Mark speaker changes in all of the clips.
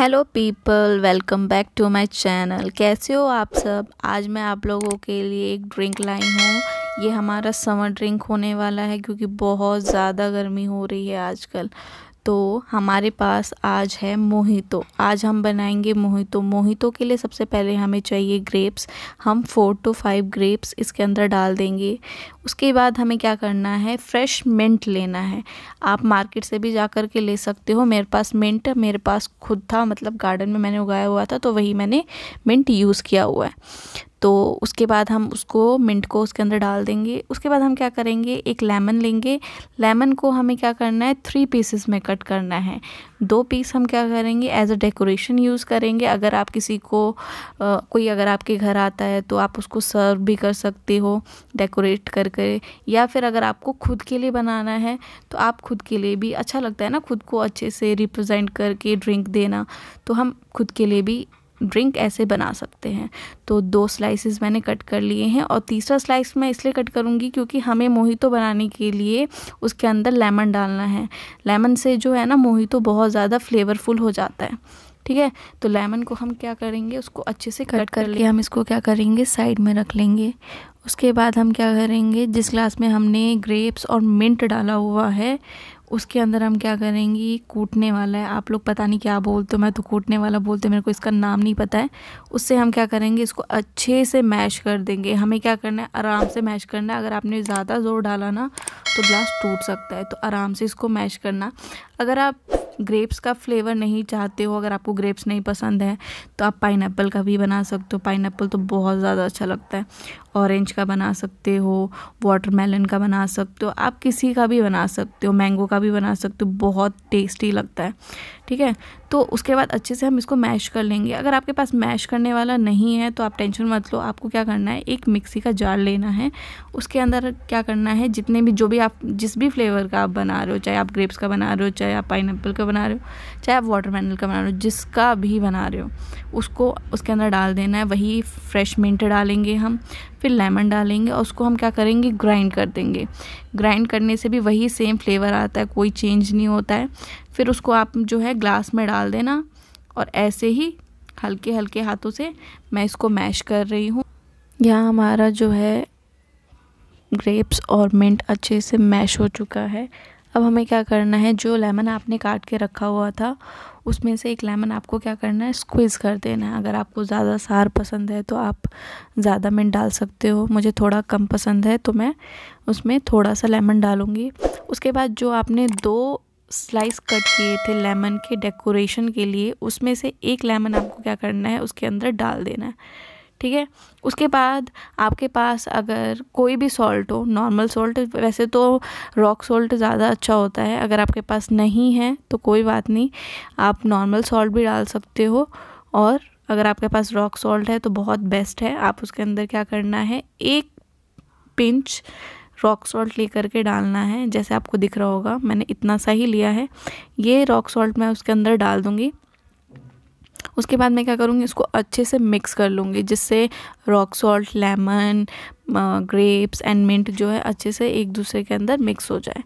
Speaker 1: hello people welcome back to my channel कैसे हो आप सब आज मैं आप लोगों के लिए एक ड्रिंक लाई हूँ ये हमारा समर ड्रिंक होने वाला है क्योंकि बहुत ज़्यादा गर्मी हो रही है आजकल तो हमारे पास आज है मोहितो आज हम बनाएंगे मोहितो मोहितो के लिए सबसे पहले हमें चाहिए ग्रेप्स हम फोर टू फाइव ग्रेप्स इसके अंदर डाल देंगे उसके बाद हमें क्या करना है फ्रेश मिंट लेना है आप मार्केट से भी जा कर के ले सकते हो मेरे पास मिंट मेरे पास खुद था मतलब गार्डन में मैंने उगाया हुआ था तो वही मैंने मिंट यूज़ किया हुआ है तो उसके बाद हम उसको मिंट को उसके अंदर डाल देंगे उसके बाद हम क्या करेंगे एक लेमन लेंगे लेमन को हमें क्या करना है थ्री पीसेस में कट करना है दो पीस हम क्या करेंगे एज अ डेकोरेशन यूज़ करेंगे अगर आप किसी को आ, कोई अगर आपके घर आता है तो आप उसको सर्व भी कर सकते हो डेकोरेट करके या फिर अगर आपको खुद के लिए बनाना है तो आप खुद के लिए भी अच्छा लगता है ना खुद को अच्छे से रिप्रेजेंट करके ड्रिंक देना तो हम खुद के लिए भी ड्रिंक ऐसे बना सकते हैं तो दो स्लाइसेस मैंने कट कर लिए हैं और तीसरा स्लाइस मैं इसलिए कट करूँगी क्योंकि हमें मोहितो बनाने के लिए उसके अंदर लेमन डालना है लेमन से जो है ना मोहितो बहुत ज़्यादा फ्लेवरफुल हो जाता है ठीक है तो लेमन को हम क्या करेंगे उसको अच्छे से कट कर लिए हम इसको क्या करेंगे साइड में रख लेंगे उसके बाद हम क्या करेंगे जिस ग्लास में हमने ग्रेप्स और मिंट डाला हुआ है उसके अंदर हम क्या करेंगे कूटने वाला है आप लोग पता नहीं क्या बोलते हो मैं तो कूटने वाला बोलते मेरे को इसका नाम नहीं पता है उससे हम क्या करेंगे इसको अच्छे से मैश कर देंगे हमें क्या करना है आराम से मैश करना है अगर आपने ज़्यादा ज़ोर डाला ना तो ग्लास टूट सकता है तो आराम से इसको मैश करना अगर आप ग्रेप्स का फ्लेवर नहीं चाहते हो अगर आपको ग्रेप्स नहीं पसंद है तो आप पाइन का भी बना सकते हो पाइन तो बहुत ज़्यादा अच्छा लगता है ऑरेंज का बना सकते हो वाटरमेलन का बना सकते हो आप किसी का भी बना सकते हो मैंगो का भी बना सकते हो बहुत टेस्टी लगता है ठीक है तो उसके बाद अच्छे से हम इसको मैश कर लेंगे अगर आपके पास मैश करने वाला नहीं है तो आप टेंशन मत लो आपको क्या करना है एक मिक्सी का जार लेना है उसके अंदर क्या करना है जितने भी जो भी आप जिस भी फ्लेवर का आप बना रहे हो चाहे आप ग्रेप्स का बना रहे हो चाहे आप पाइन का बना रहे हो चाहे आप वाटर का बना रहे हो जिसका भी बना रहे हो उसको उसके अंदर डाल देना है वही फ्रेश मिंट डालेंगे हम फिर लेमन डालेंगे और उसको हम क्या करेंगे ग्राइंड कर देंगे ग्राइंड करने से भी वही सेम फ्लेवर आता है कोई चेंज नहीं होता है फिर उसको आप जो है ग्लास में डाल देना और ऐसे ही हल्के हल्के हाथों से मैं इसको मैश कर रही हूँ यहाँ हमारा जो है ग्रेप्स और मिंट अच्छे से मैश हो चुका है अब हमें क्या करना है जो लेमन आपने काट के रखा हुआ था उसमें से एक लेमन आपको क्या करना है स्क्विज़ कर देना है अगर आपको ज़्यादा सार पसंद है तो आप ज़्यादा मिंट डाल सकते हो मुझे थोड़ा कम पसंद है तो मैं उसमें थोड़ा सा लेमन डालूँगी उसके बाद जो आपने दो स्लाइस कट किए थे लेमन के डेकोरेशन के लिए उसमें से एक लेमन आपको क्या करना है उसके अंदर डाल देना है ठीक है उसके बाद आपके पास अगर कोई भी सॉल्ट हो नॉर्मल सॉल्ट वैसे तो रॉक सॉल्ट ज़्यादा अच्छा होता है अगर आपके पास नहीं है तो कोई बात नहीं आप नॉर्मल सॉल्ट भी डाल सकते हो और अगर आपके पास रॉक सॉल्ट है तो बहुत बेस्ट है आप उसके अंदर क्या करना है एक पिंच रॉक सॉल्ट लेकर के डालना है जैसे आपको दिख रहा होगा मैंने इतना सा ही लिया है ये रॉक सॉल्ट मैं उसके अंदर डाल दूँगी उसके बाद मैं क्या करूँगी इसको अच्छे से मिक्स कर लूँगी जिससे rock salt lemon grapes and mint जो है अच्छे से एक दूसरे के अंदर मिक्स हो जाए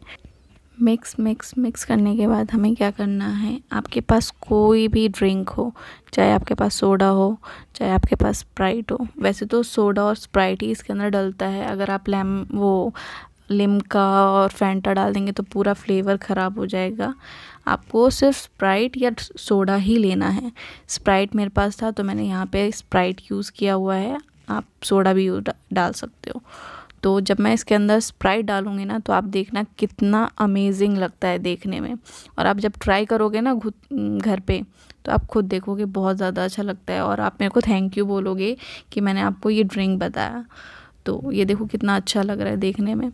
Speaker 1: मिक्स मिक्स मिक्स करने के बाद हमें क्या करना है आपके पास कोई भी ड्रिंक हो चाहे आपके पास सोडा हो चाहे आपके पास स्प्राइट हो वैसे तो सोडा और स्प्राइट ही इसके अंदर डलता है अगर आप लैम वो लिमका और फैंटा डाल देंगे तो पूरा फ्लेवर ख़राब हो जाएगा आपको सिर्फ स्प्राइट या सोडा ही लेना है स्प्राइट मेरे पास था तो मैंने यहाँ पे स्प्राइट यूज़ किया हुआ है आप सोडा भी डाल सकते हो तो जब मैं इसके अंदर स्प्राइट डालूँगी ना तो आप देखना कितना अमेजिंग लगता है देखने में और आप जब ट्राई करोगे ना घर पे तो आप खुद देखोगे बहुत ज़्यादा अच्छा लगता है और आप मेरे को थैंक यू बोलोगे कि मैंने आपको ये ड्रिंक बताया तो ये देखो कितना अच्छा लग रहा है देखने में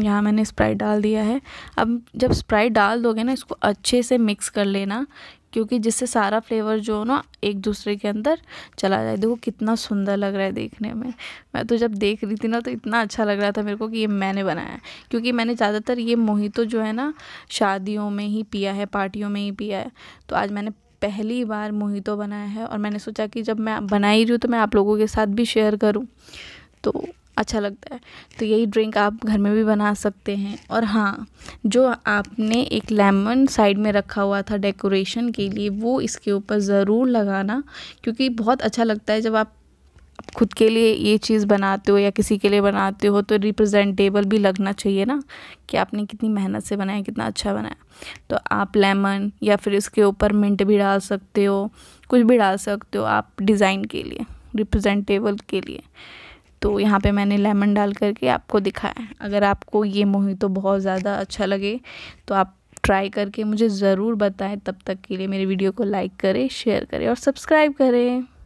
Speaker 1: यहाँ मैंने स्प्राइट डाल दिया है अब जब स्प्राइट डाल दोगे ना इसको अच्छे से मिक्स कर लेना क्योंकि जिससे सारा फ्लेवर जो हो ना एक दूसरे के अंदर चला जाए देखो कितना सुंदर लग रहा है देखने में मैं तो जब देख रही थी ना तो इतना अच्छा लग रहा था मेरे को कि ये मैंने बनाया है क्योंकि मैंने ज़्यादातर ये मोहितो जो है ना शादियों में ही पिया है पार्टियों में ही पिया है तो आज मैंने पहली बार मोहितो बनाया है और मैंने सोचा कि जब मैं बना ही रही हूँ तो मैं आप लोगों के साथ भी शेयर करूँ तो अच्छा लगता है तो यही ड्रिंक आप घर में भी बना सकते हैं और हाँ जो आपने एक लेमन साइड में रखा हुआ था डेकोरेशन के लिए वो इसके ऊपर ज़रूर लगाना क्योंकि बहुत अच्छा लगता है जब आप खुद के लिए ये चीज़ बनाते हो या किसी के लिए बनाते हो तो रिप्रेजेंटेबल भी लगना चाहिए ना कि आपने कितनी मेहनत से बनाया कितना अच्छा बनाया तो आप लेमन या फिर इसके ऊपर मिंट भी डाल सकते हो कुछ भी डाल सकते हो आप डिज़ाइन के लिए रिप्रेजेंटेबल के लिए तो यहाँ पे मैंने लेमन डाल करके आपको दिखाया अगर आपको ये मोहित तो बहुत ज़्यादा अच्छा लगे तो आप ट्राई करके मुझे ज़रूर बताएं तब तक के लिए मेरे वीडियो को लाइक करें शेयर करें और सब्सक्राइब करें